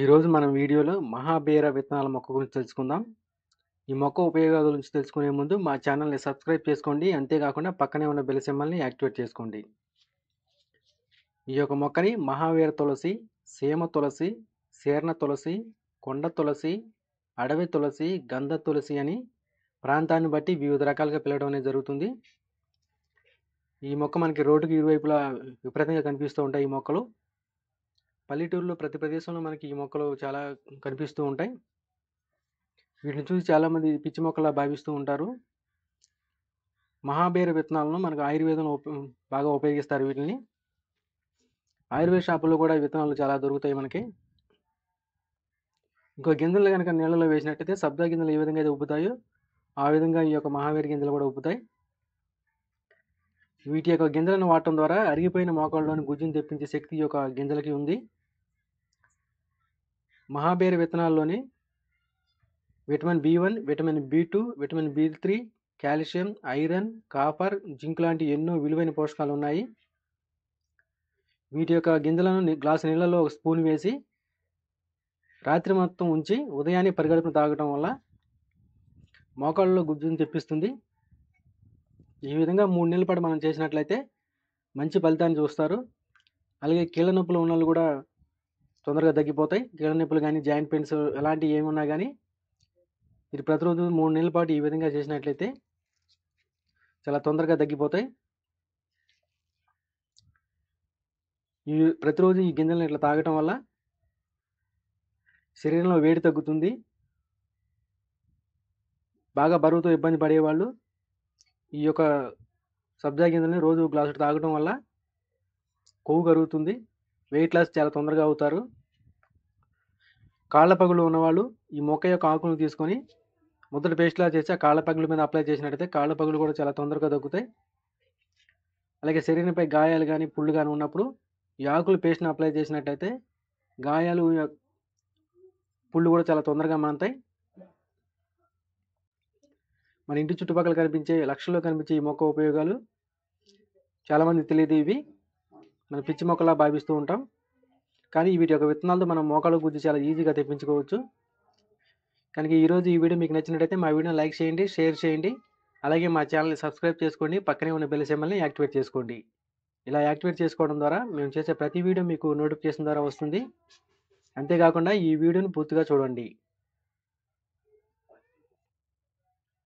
ఈరోజు మనం వీడియోలో మహాబీర విత్తనాల మొక్క గురించి తెలుసుకుందాం ఈ మొక్క ఉపయోగాల గురించి తెలుసుకునే ముందు మా ఛానల్ని సబ్స్క్రైబ్ చేసుకోండి అంతేకాకుండా పక్కనే ఉన్న బెల్ సింబల్ని యాక్టివేట్ చేసుకోండి ఈ యొక్క మొక్కని మహావీర తులసి సీమ తులసి శీర్ణ తులసి కొండ తులసి అడవి తులసి గంధ తులసి అని ప్రాంతాన్ని బట్టి వివిధ రకాలుగా పిలవడం అనేది జరుగుతుంది ఈ మొక్క మనకి రోడ్డుకి ఇరువైపులా విపరీతంగా కనిపిస్తూ ఉంటాయి ఈ మొక్కలు పల్లెటూరులో ప్రతి ప్రదేశంలో మనకి ఈ మొక్కలు చాలా కనిపిస్తూ ఉంటాయి వీటిని చూసి చాలామంది పిచ్చి మొక్కలా భావిస్తూ ఉంటారు మహాబేర విత్తనాలను మనకు ఆయుర్వేదంలో బాగా ఉపయోగిస్తారు వీటిని ఆయుర్వేద షాపుల్లో కూడా విత్తనాలు చాలా దొరుకుతాయి మనకి ఇంకో గింజలు కనుక నీళ్ళలో వేసినట్టయితే సబ్జా గింజలు ఏ విధంగా అయితే ఉబ్బుతాయో ఆ విధంగా ఈ యొక్క మహావీర గింజలు కూడా ఉబ్బుతాయి వీటి యొక్క గింజలను వాడటం ద్వారా అరిగిపోయిన మోకాళ్ళలోని గుజ్జును తెప్పించే శక్తి యొక్క గింజలకి ఉంది మహాబేర విత్తనాల్లోని vitamin B one vitamin B two vitamin B three calcium iron copper zinc లాంటి ఎన్నో విలువైన పోషకాలు ఉన్నాయి వీటి యొక్క గింజలను గ్లాసు నీళ్ళలో ఒక స్పూన్ వేసి రాత్రి మొత్తం ఉంచి ఉదయాన్నే పరిగడుపున తాగటం వల్ల మోకాళ్ళలో గుజ్జును తెప్పిస్తుంది ఈ విధంగా మూడు నెలల పాటు మనం చేసినట్లయితే మంచి ఫలితాన్ని చూస్తారు అలాగే కీళ్ళ నొప్పులు ఉన్న వాళ్ళు కూడా తొందరగా తగ్గిపోతాయి కీళ్ళ నొప్పులు కానీ జాయింట్ పెయిన్స్ ఎలాంటివి ఏమి ఉన్నా కానీ మీరు ప్రతిరోజు మూడు నెలల పాటు ఈ విధంగా చేసినట్లయితే చాలా తొందరగా తగ్గిపోతాయి ఈ ప్రతిరోజు ఈ గింజలను ఇట్లా తాగటం వల్ల శరీరంలో వేడి తగ్గుతుంది బాగా బరువుతో ఇబ్బంది పడేవాళ్ళు ఈ యొక్క సబ్జా గింజలని రోజు గ్లాసు తాగటం వల్ల కొవ్వు కరుగుతుంది వెయిట్ లాస్ చాలా తొందరగా అవుతారు కాళ్ళ పగులు ఉన్నవాళ్ళు ఈ మొక్క యొక్క ఆకులు తీసుకొని మొదటి పేస్ట్లా చేసి ఆ కాళ్ళ పగుల మీద అప్లై చేసినట్టయితే కాళ్ళ పగులు కూడా చాలా తొందరగా దక్కుతాయి అలాగే శరీరంపై గాయాలు కానీ పుళ్ళు కానీ ఉన్నప్పుడు ఈ ఆకులు పేస్ట్ని అప్లై చేసినట్టయితే గాయాలు పుళ్ళు కూడా చాలా తొందరగా మానతాయి మన ఇంటి చుట్టుపక్కల కనిపించే లక్షల్లో కనిపించే ఈ మొక్క ఉపయోగాలు చాలామంది తెలియదు ఇవి మనం పిచ్చి మొక్కలా భావిస్తూ ఉంటాం కానీ వీటి యొక్క విత్తనాలతో మనం మోకాలు గురించి చాలా ఈజీగా తెప్పించుకోవచ్చు కనుక ఈరోజు ఈ వీడియో మీకు నచ్చినట్టయితే మా వీడియోని లైక్ చేయండి షేర్ చేయండి అలాగే మా ఛానల్ని సబ్స్క్రైబ్ చేసుకోండి పక్కనే ఉన్న బెల్ సెమ్మల్ని యాక్టివేట్ చేసుకోండి ఇలా యాక్టివేట్ చేసుకోవడం ద్వారా మేము చేసే ప్రతి వీడియో మీకు నోటిఫికేషన్ ద్వారా వస్తుంది అంతేకాకుండా ఈ వీడియోని పూర్తిగా చూడండి